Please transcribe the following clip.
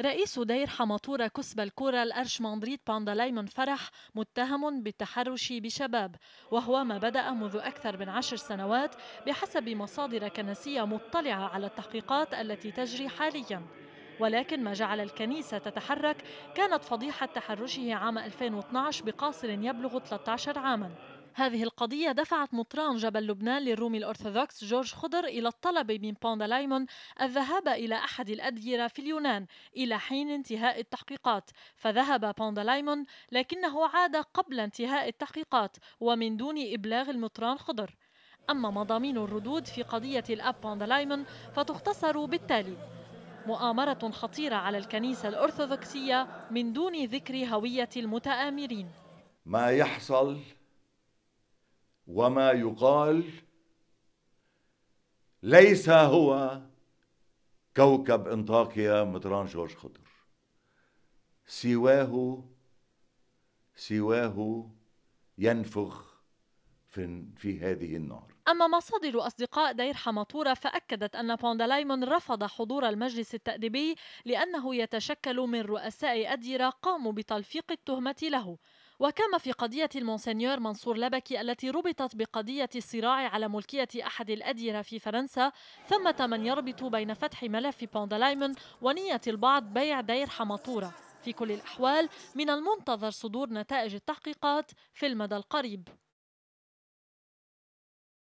رئيس دير حماطورة كسب الكرة الأرش مندريد باندالايمون فرح متهم بالتحرش بشباب وهو ما بدأ منذ أكثر من عشر سنوات بحسب مصادر كنسية مطلعة على التحقيقات التي تجري حالياً ولكن ما جعل الكنيسة تتحرك كانت فضيحة تحرشه عام 2012 بقاصر يبلغ 13 عاماً هذه القضية دفعت مطران جبل لبنان للرومي الأرثوذكس جورج خضر إلى الطلب من باندا لايمون الذهاب إلى أحد الأديرة في اليونان إلى حين انتهاء التحقيقات فذهب باندا لايمون لكنه عاد قبل انتهاء التحقيقات ومن دون إبلاغ المطران خضر أما مضامين الردود في قضية الأب باندا لايمون فتختصر بالتالي مؤامرة خطيرة على الكنيسة الأرثوذكسية من دون ذكر هوية المتآمرين ما يحصل وما يقال ليس هو كوكب انطاكيا مطران جورج خضر سواه سواه ينفخ في, في هذه النار أما مصادر أصدقاء دير حماطورة فأكدت أن بوندلايمون رفض حضور المجلس التأديبي لأنه يتشكل من رؤساء أديرة قاموا بتلفيق التهمة له وكما في قضية المونسنيور منصور لبكي التي ربطت بقضية الصراع على ملكية أحد الأديرة في فرنسا ثمة من يربط بين فتح ملف بوندلايمن ونية البعض بيع دير حمطورة في كل الأحوال من المنتظر صدور نتائج التحقيقات في المدى القريب